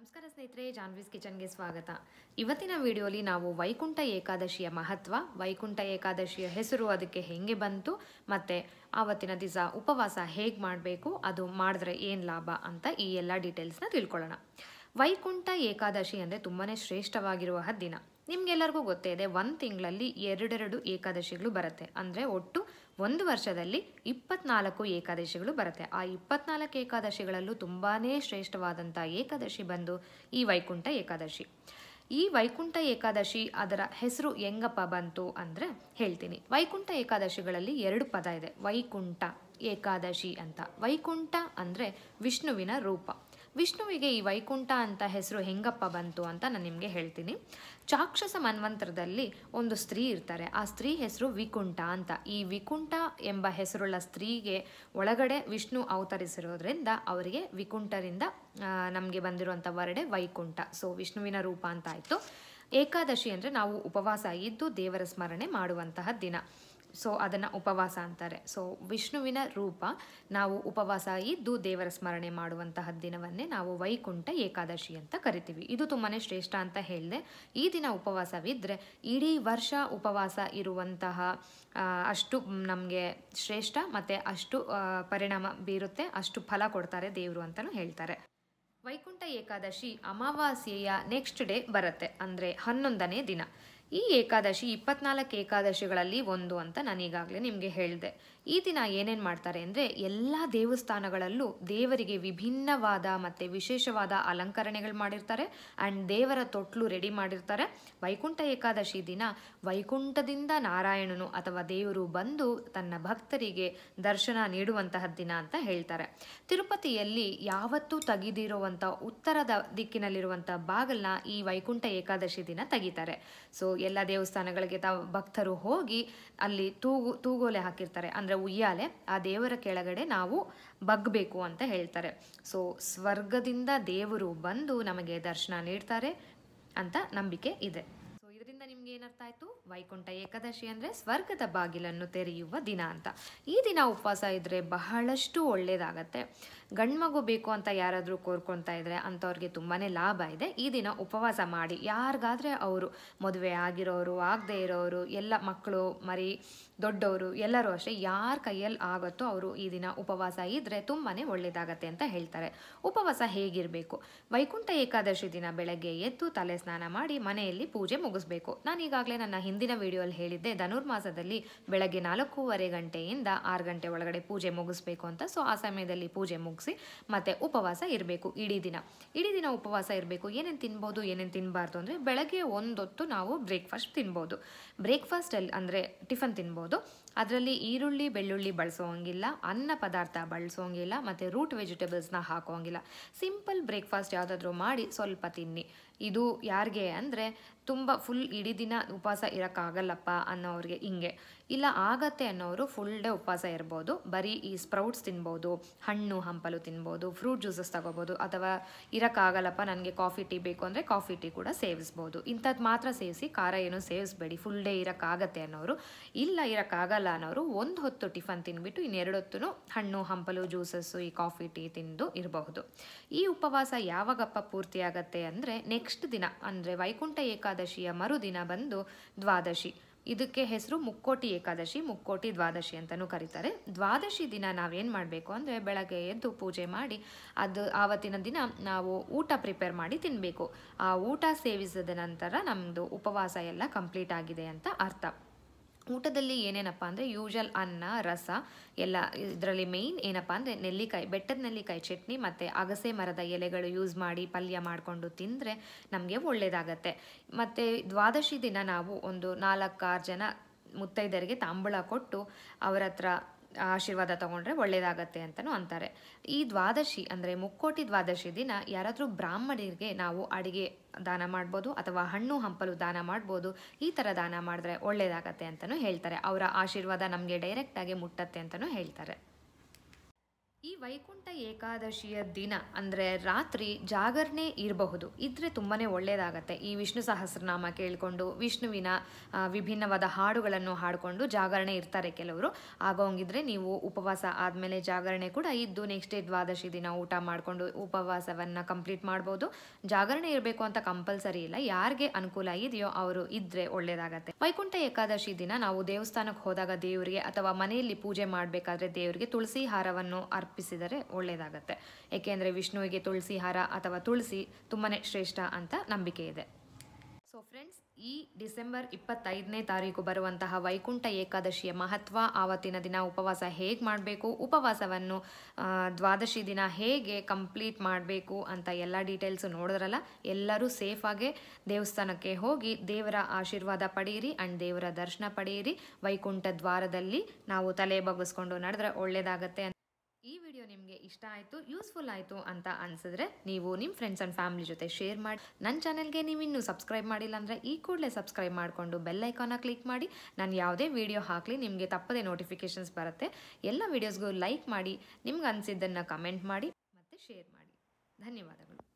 ನಮಸ್ಕಾರ ಸ್ನೇಹಿತರೆ ಜಾನ್ವೀಸ್ ಕಿಚನ್ಗೆ ಸ್ವಾಗತ ಇವತ್ತಿನ ವಿಡಿಯೋಲಿ ನಾವು ವೈಕುಂಠ ಏಕಾದಶಿಯ ಮಹತ್ವ ವೈಕುಂಠ ಏಕಾದಶಿಯ ಹೆಸರು ಅದಕ್ಕೆ ಹೇಗೆ ಬಂತು ಮತ್ತು ಆವತ್ತಿನ ದಿವಸ ಉಪವಾಸ ಹೇಗೆ ಮಾಡಬೇಕು ಅದು ಮಾಡಿದ್ರೆ ಏನು ಲಾಭ ಅಂತ ಈ ಎಲ್ಲ ಡೀಟೇಲ್ಸ್ನ ತಿಳ್ಕೊಳ್ಳೋಣ ವೈಕುಂಠ ಏಕಾದಶಿ ಅಂದರೆ ತುಂಬಾ ಶ್ರೇಷ್ಠವಾಗಿರುವ ದಿನ ನಿಮ್ಗೆಲ್ಲರಿಗೂ ಗೊತ್ತೇ ಇದೆ ಒಂದು ತಿಂಗಳಲ್ಲಿ ಎರಡೆರಡು ಏಕಾದಶಿಗಳು ಬರುತ್ತೆ ಅಂದರೆ ಒಟ್ಟು ಒಂದು ವರ್ಷದಲ್ಲಿ ಇಪ್ಪತ್ನಾಲ್ಕು ಏಕಾದಶಿಗಳು ಬರುತ್ತೆ ಆ ಇಪ್ಪತ್ನಾಲ್ಕು ಏಕಾದಶಿಗಳಲ್ಲೂ ತುಂಬಾ ಶ್ರೇಷ್ಠವಾದಂಥ ಏಕಾದಶಿ ಬಂದು ಈ ವೈಕುಂಠ ಏಕಾದಶಿ ಈ ವೈಕುಂಠ ಏಕಾದಶಿ ಅದರ ಹೆಸರು ಹೆಂಗಪ್ಪ ಬಂತು ಅಂದರೆ ಹೇಳ್ತೀನಿ ವೈಕುಂಠ ಏಕಾದಶಿಗಳಲ್ಲಿ ಎರಡು ಪದ ಇದೆ ವೈಕುಂಠ ಏಕಾದಶಿ ಅಂತ ವೈಕುಂಠ ಅಂದರೆ ವಿಷ್ಣುವಿನ ರೂಪ ವಿಷ್ಣುವಿಗೆ ಈ ವೈಕುಂಠ ಅಂತ ಹೆಸರು ಹೆಂಗಪ್ಪ ಬಂತು ಅಂತ ನಾನು ನಿಮಗೆ ಹೇಳ್ತೀನಿ ಚಾಕ್ಷಸ ಮನ್ವಂತರದಲ್ಲಿ ಒಂದು ಸ್ತ್ರೀ ಇರ್ತಾರೆ ಆ ಸ್ತ್ರೀ ಹೆಸರು ವಿಕುಂಠ ಅಂತ ಈ ವಿಕುಂಠ ಎಂಬ ಹೆಸರುಳ್ಳ ಸ್ತ್ರೀಗೆ ಒಳಗಡೆ ವಿಷ್ಣು ಅವತರಿಸಿರೋದ್ರಿಂದ ಅವರಿಗೆ ವಿಕುಂಠರಿಂದ ನಮಗೆ ಬಂದಿರುವಂಥ ವರ್ಡೆ ವೈಕುಂಠ ಸೊ ವಿಷ್ಣುವಿನ ರೂಪ ಅಂತ ಆಯಿತು ಏಕಾದಶಿ ಅಂದರೆ ನಾವು ಉಪವಾಸ ಇದ್ದು ದೇವರ ಸ್ಮರಣೆ ಮಾಡುವಂತಹ ದಿನ ಸೊ ಅದನ್ನು ಉಪವಾಸ ಅಂತಾರೆ ಸೊ ವಿಷ್ಣುವಿನ ರೂಪ ನಾವು ಉಪವಾಸ ಇದ್ದು ದೇವರ ಸ್ಮರಣೆ ಮಾಡುವಂತಹ ದಿನವನ್ನೇ ನಾವು ವೈಕುಂಠ ಏಕಾದಶಿ ಅಂತ ಕರಿತೀವಿ ಇದು ತುಂಬಾ ಶ್ರೇಷ್ಠ ಅಂತ ಹೇಳಿದೆ ಈ ದಿನ ಉಪವಾಸವಿದ್ದರೆ ಇಡೀ ವರ್ಷ ಉಪವಾಸ ಇರುವಂತಹ ಅಷ್ಟು ನಮಗೆ ಶ್ರೇಷ್ಠ ಮತ್ತು ಅಷ್ಟು ಪರಿಣಾಮ ಬೀರುತ್ತೆ ಅಷ್ಟು ಫಲ ಕೊಡ್ತಾರೆ ದೇವರು ಅಂತಲೂ ಹೇಳ್ತಾರೆ ವೈಕುಂಠ ಏಕಾದಶಿ ಅಮಾವಾಸ್ಯೆಯ ನೆಕ್ಸ್ಟ್ ಡೇ ಬರುತ್ತೆ ಅಂದರೆ ಹನ್ನೊಂದನೇ ದಿನ ಈ ಏಕಾದಶಿ ಇಪ್ಪತ್ನಾಲ್ಕು ಏಕಾದಶಿಗಳಲ್ಲಿ ಒಂದು ಅಂತ ನಾನು ಈಗಾಗಲೇ ನಿಮಗೆ ಹೇಳಿದೆ ಈ ದಿನ ಏನೇನು ಮಾಡ್ತಾರೆ ಅಂದರೆ ಎಲ್ಲ ದೇವಸ್ಥಾನಗಳಲ್ಲೂ ದೇವರಿಗೆ ವಿಭಿನ್ನವಾದ ಮತ್ತು ವಿಶೇಷವಾದ ಅಲಂಕರಣೆಗಳು ಮಾಡಿರ್ತಾರೆ ಆ್ಯಂಡ್ ದೇವರ ತೊಟ್ಲು ರೆಡಿ ಮಾಡಿರ್ತಾರೆ ವೈಕುಂಠ ಏಕಾದಶಿ ದಿನ ವೈಕುಂಠದಿಂದ ನಾರಾಯಣನು ಅಥವಾ ದೇವರು ಬಂದು ತನ್ನ ಭಕ್ತರಿಗೆ ದರ್ಶನ ನೀಡುವಂತಹ ದಿನ ಅಂತ ಹೇಳ್ತಾರೆ ತಿರುಪತಿಯಲ್ಲಿ ಯಾವತ್ತೂ ತೆಗೆದಿರುವಂಥ ಉತ್ತರದ ದಿಕ್ಕಿನಲ್ಲಿರುವಂಥ ಬಾಗಿಲನ್ನ ಈ ವೈಕುಂಠ ಏಕಾದಶಿ ದಿನ ತೆಗಿತಾರೆ ಸೊ ಎಲ್ಲ ದೇವಸ್ಥಾನಗಳಿಗೆ ತಾವು ಭಕ್ತರು ಹೋಗಿ ಅಲ್ಲಿ ತೂಗು ತೂಗೋಲೆ ಹಾಕಿರ್ತಾರೆ ಅಂದರೆ ಉಯ್ಯಾಲೆ ಆ ದೇವರ ಕೆಳಗಡೆ ನಾವು ಬಗ್ಬೇಕು ಅಂತ ಹೇಳ್ತಾರೆ ಸೊ ಸ್ವರ್ಗದಿಂದ ದೇವರು ಬಂದು ನಮಗೆ ದರ್ಶನ ನೀಡ್ತಾರೆ ಅಂತ ನಂಬಿಕೆ ಇದೆ ಸೊ ಇದರಿಂದ ನಿಮ್ಗೆ ಏನರ್ಥ ಆಯ್ತು ವೈಕುಂಠ ಏಕಾದಶಿ ಅಂದರೆ ಸ್ವರ್ಗದ ಬಾಗಿಲನ್ನು ತೆರೆಯುವ ದಿನ ಅಂತ ಈ ದಿನ ಉಪವಾಸ ಇದ್ದರೆ ಬಹಳಷ್ಟು ಒಳ್ಳೆಯದಾಗತ್ತೆ ಗಂಡ್ಮಗು ಬೇಕು ಅಂತ ಯಾರಾದರೂ ಕೋರ್ಕೊತಾ ಇದ್ರೆ ಅಂಥವ್ರಿಗೆ ತುಂಬಾ ಲಾಭ ಇದೆ ಈ ದಿನ ಉಪವಾಸ ಮಾಡಿ ಯಾರಿಗಾದರೆ ಅವರು ಮದುವೆ ಆಗಿರೋರು ಆಗದೆ ಇರೋರು ಎಲ್ಲ ಮಕ್ಕಳು ಮರಿ ದೊಡ್ಡವರು ಎಲ್ಲರೂ ಅಷ್ಟೇ ಯಾರ ಕೈಯಲ್ಲಿ ಆಗುತ್ತೋ ಅವರು ಈ ದಿನ ಉಪವಾಸ ಇದ್ರೆ ತುಂಬಾ ಒಳ್ಳೆಯದಾಗತ್ತೆ ಅಂತ ಹೇಳ್ತಾರೆ ಉಪವಾಸ ಹೇಗಿರಬೇಕು ವೈಕುಂಠ ಏಕಾದಶಿ ದಿನ ಬೆಳಗ್ಗೆ ಎದ್ದು ತಲೆ ಸ್ನಾನ ಮಾಡಿ ಮನೆಯಲ್ಲಿ ಪೂಜೆ ಮುಗಿಸ್ಬೇಕು ನಾನೀಗಾಗಲೇ ನನ್ನ ಹಿಂದೆ ಹಿಂದಿನ ವಿಡಿಯೋಲ್ಲಿ ಹೇಳಿದ್ದೆ ಧನುರ್ಮಾಸದಲ್ಲಿ ಬೆಳಗ್ಗೆ ನಾಲ್ಕೂವರೆ ಗಂಟೆಯಿಂದ ಆರು ಗಂಟೆ ಒಳಗಡೆ ಪೂಜೆ ಮುಗಿಸ್ಬೇಕು ಅಂತ ಸೊ ಆ ಸಮಯದಲ್ಲಿ ಪೂಜೆ ಮುಗಿಸಿ ಮತ್ತೆ ಉಪವಾಸ ಇರಬೇಕು ಇಡೀ ದಿನ ಇಡೀ ದಿನ ಉಪವಾಸ ಇರಬೇಕು ಏನೇನು ತಿನ್ಬೋದು ಏನೇನು ತಿನ್ನಬಾರ್ದು ಅಂದರೆ ಬೆಳಗ್ಗೆ ಒಂದೊತ್ತು ನಾವು ಬ್ರೇಕ್ಫಾಸ್ಟ್ ತಿನ್ಬೋದು ಬ್ರೇಕ್ಫಾಸ್ಟಲ್ಲಿ ಅಂದರೆ ಟಿಫನ್ ತಿನ್ಬೋದು ಅದರಲ್ಲಿ ಈರುಳ್ಳಿ ಬೆಳ್ಳುಳ್ಳಿ ಬಳಸೋಂಗಿಲ್ಲ ಅನ್ನ ಪದಾರ್ಥ ಬಳಸೋಂಗಿಲ್ಲ ಮತ್ತು ರೂಟ್ ವೆಜಿಟೇಬಲ್ಸ್ನ ಹಾಕೋಂಗಿಲ್ಲ ಸಿಂಪಲ್ ಬ್ರೇಕ್ಫಾಸ್ಟ್ ಯಾವುದಾದ್ರೂ ಮಾಡಿ ಸ್ವಲ್ಪ ತಿನ್ನಿ ಇದು ಯಾರಿಗೆ ಅಂದರೆ ತುಂಬ ಫುಲ್ ಇಡೀ ದಿನ ಉಪವಾಸ ಇರೋಕ್ಕಾಗಲ್ಲಪ್ಪ ಅನ್ನೋರಿಗೆ ಹಿಂಗೆ ಇಲ್ಲ ಆಗತ್ತೆ ಅನ್ನೋರು ಫುಲ್ ಡೇ ಉಪವಾಸ ಇರ್ಬೋದು ಬರೀ ಈ ಸ್ಪ್ರೌಟ್ಸ್ ತಿನ್ಬೋದು ಹಣ್ಣು ಹಂಪಲು ತಿನ್ಬೋದು ಫ್ರೂಟ್ ಜ್ಯೂಸಸ್ ತಗೋಬೋದು ಅಥವಾ ಇರೋಕ್ಕಾಗಲ್ಲಪ್ಪ ನನಗೆ ಕಾಫಿ ಟೀ ಬೇಕು ಅಂದರೆ ಕಾಫಿ ಟೀ ಕೂಡ ಸೇವಿಸ್ಬೋದು ಇಂಥದ್ದು ಮಾತ್ರ ಸೇವಿಸಿ ಖಾರ ಏನೂ ಸೇವಿಸ್ಬೇಡಿ ಫುಲ್ ಡೇ ಇರೋಕ್ಕಾಗತ್ತೆ ಅನ್ನೋರು ಇಲ್ಲ ಇರೋಕ್ಕಾಗಲ್ಲ ಅನ್ನೋರು ಒಂದು ಹೊತ್ತು ಟಿಫನ್ ತಿನ್ಬಿಟ್ಟು ಇನ್ನೆರಡು ಹೊತ್ತು ಹಣ್ಣು ಹಂಪಲು ಜ್ಯೂಸಸ್ಸು ಈ ಕಾಫಿ ಟೀ ತಿಂದು ಇರಬಹುದು ಈ ಉಪವಾಸ ಯಾವಾಗಪ್ಪ ಪೂರ್ತಿಯಾಗತ್ತೆ ಅಂದರೆ ನೆಕ್ಸ್ಟ್ ದಿನ ಅಂದರೆ ವೈಕುಂಠ ಏಕಾದಶಿಯ ಮರುದಿನ ಬಂದು ದ್ವಾದಶಿ ಇದಕ್ಕೆ ಹೆಸರು ಮುಕ್ಕೋಟಿ ಏಕಾದಶಿ ಮುಕ್ಕೋಟಿ ದ್ವಾದಶಿ ಅಂತಲೂ ಕರೀತಾರೆ ದ್ವಾದಶಿ ದಿನ ನಾವೇನು ಮಾಡಬೇಕು ಅಂದರೆ ಬೆಳಗ್ಗೆ ಎದ್ದು ಪೂಜೆ ಮಾಡಿ ಅದು ಆವತ್ತಿನ ದಿನ ನಾವು ಊಟ ಪ್ರಿಪೇರ್ ಮಾಡಿ ತಿನ್ನಬೇಕು ಆ ಊಟ ಸೇವಿಸಿದ ನಂತರ ನಮ್ಮದು ಉಪವಾಸ ಎಲ್ಲ ಕಂಪ್ಲೀಟ್ ಆಗಿದೆ ಅಂತ ಅರ್ಥ ಊಟದಲ್ಲಿ ಏನೇನಪ್ಪ ಅಂದರೆ ಯೂಶಲ್ ಅನ್ನ ರಸ ಎಲ್ಲ ಇದರಲ್ಲಿ ಮೇಯ್ನ್ ಏನಪ್ಪ ಅಂದರೆ ನೆಲ್ಲಿಕಾಯಿ ಬೆಟ್ಟದ ನೆಲ್ಲಿಕಾಯಿ ಚಟ್ನಿ ಮತ್ತು ಅಗಸೆ ಮರದ ಎಲೆಗಳು ಯೂಸ್ ಮಾಡಿ ಪಲ್ಯ ಮಾಡಿಕೊಂಡು ತಿಂದರೆ ನಮಗೆ ಒಳ್ಳೆಯದಾಗತ್ತೆ ಮತ್ತು ದ್ವಾದಶಿ ದಿನ ನಾವು ಒಂದು ನಾಲ್ಕಾರು ಜನ ಮುತ್ತೈದರಿಗೆ ತಾಂಬಳ ಕೊಟ್ಟು ಅವರ ಹತ್ರ ಆಶೀರ್ವಾದ ತಗೊಂಡ್ರೆ ಒಳ್ಳೆಯದಾಗತ್ತೆ ಅಂತಲೂ ಅಂತಾರೆ ಈ ದ್ವಾದಶಿ ಅಂದರೆ ಮುಕ್ಕೋಟಿ ದ್ವಾದಶಿ ದಿನ ಯಾರಾದರೂ ಬ್ರಾಹ್ಮಣರಿಗೆ ನಾವು ಅಡಿಗೆ ದಾನ ಮಾಡ್ಬೋದು ಅಥವಾ ಹಣ್ಣು ಹಂಪಲು ದಾನ ಮಾಡ್ಬೋದು ಈ ಥರ ದಾನ ಮಾಡಿದ್ರೆ ಒಳ್ಳೇದಾಗತ್ತೆ ಅಂತಲೂ ಹೇಳ್ತಾರೆ ಅವರ ಆಶೀರ್ವಾದ ನಮಗೆ ಡೈರೆಕ್ಟಾಗಿ ಮುಟ್ಟತ್ತೆ ಅಂತಲೂ ಹೇಳ್ತಾರೆ ಈ ವೈಕುಂಠ ಏಕಾದಶಿಯ ದಿನ ಅಂದರೆ ರಾತ್ರಿ ಜಾಗರಣೆ ಇರಬಹುದು ಇದ್ರೆ ತುಂಬಾ ಒಳ್ಳೆಯದಾಗತ್ತೆ ಈ ವಿಷ್ಣು ಸಹಸ್ರನಾಮ ಕೇಳಿಕೊಂಡು ವಿಷ್ಣುವಿನ ವಿಭಿನ್ನವಾದ ಹಾಡುಗಳನ್ನು ಹಾಡಿಕೊಂಡು ಜಾಗರಣೆ ಇರ್ತಾರೆ ಕೆಲವರು ಆಗೋಂಗಿದ್ರೆ ನೀವು ಉಪವಾಸ ಆದಮೇಲೆ ಜಾಗರಣೆ ಕೂಡ ಇದ್ದು ನೆಕ್ಸ್ಟ್ ಡೇ ದ್ವಾದಶಿ ದಿನ ಊಟ ಮಾಡಿಕೊಂಡು ಉಪವಾಸವನ್ನು ಕಂಪ್ಲೀಟ್ ಮಾಡ್ಬೋದು ಜಾಗರಣೆ ಇರಬೇಕು ಅಂತ ಕಂಪಲ್ಸರಿ ಇಲ್ಲ ಯಾರಿಗೆ ಅನುಕೂಲ ಇದೆಯೋ ಅವರು ಇದ್ರೆ ಒಳ್ಳೆಯದಾಗತ್ತೆ ವೈಕುಂಠ ಏಕಾದಶಿ ದಿನ ನಾವು ದೇವಸ್ಥಾನಕ್ಕೆ ಹೋದಾಗ ದೇವರಿಗೆ ಅಥವಾ ಮನೆಯಲ್ಲಿ ಪೂಜೆ ಮಾಡಬೇಕಾದ್ರೆ ದೇವರಿಗೆ ತುಳಸಿ ಹಾರವನ್ನು ಅರ್ಪ ಅರ್ಪಿಸಿದರೆ ಒಳ್ಳೆಯದಾಗತ್ತೆ ಏಕೆಂದರೆ ವಿಷ್ಣುವಿಗೆ ತುಳಸಿ ಹಾರ ಅಥವಾ ತುಳಸಿ ತುಂಬಾ ಶ್ರೇಷ್ಠ ಅಂತ ನಂಬಿಕೆ ಇದೆ ಸೊ ಫ್ರೆಂಡ್ಸ್ ಈ ಡಿಸೆಂಬರ್ ಇಪ್ಪತ್ತೈದನೇ ತಾರೀಕು ಬರುವಂತಹ ವೈಕುಂಠ ಏಕಾದಶಿಯ ಮಹತ್ವ ಆವತ್ತಿನ ದಿನ ಉಪವಾಸ ಹೇಗೆ ಮಾಡಬೇಕು ಉಪವಾಸವನ್ನು ದ್ವಾದಶಿ ದಿನ ಹೇಗೆ ಕಂಪ್ಲೀಟ್ ಮಾಡಬೇಕು ಅಂತ ಎಲ್ಲ ಡೀಟೇಲ್ಸು ನೋಡಿದ್ರಲ್ಲ ಎಲ್ಲರೂ ಸೇಫಾಗೆ ದೇವಸ್ಥಾನಕ್ಕೆ ಹೋಗಿ ದೇವರ ಆಶೀರ್ವಾದ ಪಡೆಯಿರಿ ಆ್ಯಂಡ್ ದೇವರ ದರ್ಶನ ಪಡೆಯಿರಿ ವೈಕುಂಠ ದ್ವಾರದಲ್ಲಿ ನಾವು ತಲೆ ಬಗ್ಗಿಸ್ಕೊಂಡು ನಡೆದ್ರೆ ಒಳ್ಳೆಯದಾಗತ್ತೆ ಇಷ್ಟ ಆಯಿತು ಯೂಸ್ಫುಲ್ ಆಯಿತು ಅಂತ ಅನಿಸಿದ್ರೆ ನೀವು ನಿಮ್ಮ ಫ್ರೆಂಡ್ಸ್ ಆ್ಯಂಡ್ ಫ್ಯಾಮಿಲಿ ಜೊತೆ ಶೇರ್ ಮಾಡಿ ನನ್ನ ಚಾನಲ್ಗೆ ನೀವು ಇನ್ನೂ ಸಬ್ಸ್ಕ್ರೈಬ್ ಮಾಡಿಲ್ಲ ಅಂದರೆ ಈ ಕೂಡಲೇ ಸಬ್ಸ್ಕ್ರೈಬ್ ಮಾಡಿಕೊಂಡು ಬೆಲ್ಲೈಕಾನ ಕ್ಲಿಕ್ ಮಾಡಿ ನಾನು ಯಾವುದೇ ವೀಡಿಯೋ ಹಾಕಲಿ ನಿಮಗೆ ತಪ್ಪದೇ ನೋಟಿಫಿಕೇಷನ್ಸ್ ಬರುತ್ತೆ ಎಲ್ಲ ವೀಡಿಯೋಸ್ಗೂ ಲೈಕ್ ಮಾಡಿ ನಿಮ್ಗೆ ಅನಿಸಿದ್ದನ್ನು ಕಮೆಂಟ್ ಮಾಡಿ ಮತ್ತು ಶೇರ್ ಮಾಡಿ ಧನ್ಯವಾದಗಳು